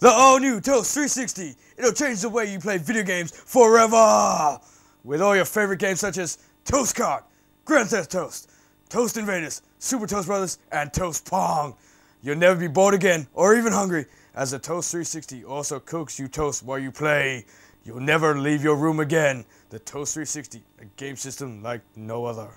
The all-new Toast 360. It'll change the way you play video games forever. With all your favorite games such as Toast Card, Grand Theft Toast, Toast Invaders, Super Toast Brothers, and Toast Pong. You'll never be bored again or even hungry as the Toast 360 also cooks you toast while you play. You'll never leave your room again. The Toast 360, a game system like no other.